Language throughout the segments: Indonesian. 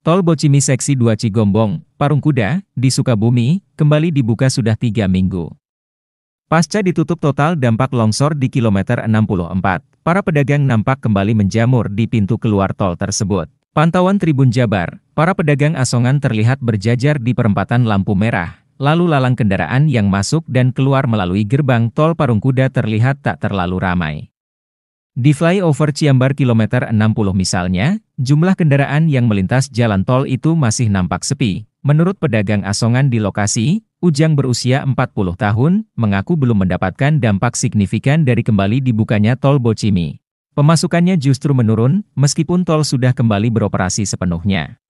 Tol Bocimi Seksi 2 Cigombong, Parung Kuda, di Sukabumi, kembali dibuka sudah tiga minggu. Pasca ditutup total dampak longsor di kilometer 64, para pedagang nampak kembali menjamur di pintu keluar tol tersebut. Pantauan Tribun Jabar, para pedagang asongan terlihat berjajar di perempatan lampu merah, lalu lalang kendaraan yang masuk dan keluar melalui gerbang tol Parung Kuda terlihat tak terlalu ramai. Di flyover Ciambar kilometer 60 misalnya, jumlah kendaraan yang melintas jalan tol itu masih nampak sepi. Menurut pedagang asongan di lokasi, Ujang berusia 40 tahun, mengaku belum mendapatkan dampak signifikan dari kembali dibukanya tol Bocimi. Pemasukannya justru menurun, meskipun tol sudah kembali beroperasi sepenuhnya.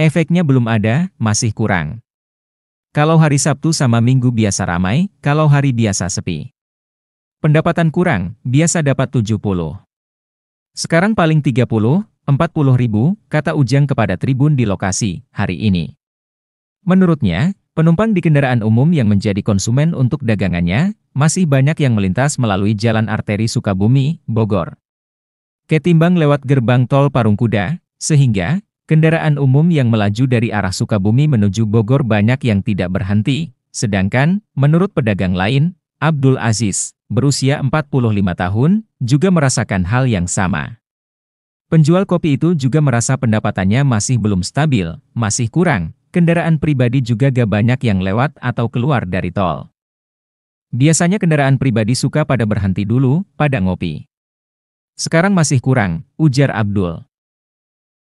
Efeknya belum ada, masih kurang. Kalau hari Sabtu sama Minggu biasa ramai, kalau hari biasa sepi. Pendapatan kurang, biasa dapat 70. Sekarang paling 30, 40 ribu, kata Ujang kepada tribun di lokasi, hari ini. Menurutnya, penumpang di kendaraan umum yang menjadi konsumen untuk dagangannya, masih banyak yang melintas melalui jalan arteri Sukabumi, Bogor. Ketimbang lewat gerbang tol Parungkuda, sehingga, kendaraan umum yang melaju dari arah Sukabumi menuju Bogor banyak yang tidak berhenti, sedangkan, menurut pedagang lain, Abdul Aziz, berusia 45 tahun, juga merasakan hal yang sama. Penjual kopi itu juga merasa pendapatannya masih belum stabil, masih kurang, kendaraan pribadi juga gak banyak yang lewat atau keluar dari tol. Biasanya kendaraan pribadi suka pada berhenti dulu, pada ngopi. Sekarang masih kurang, ujar Abdul.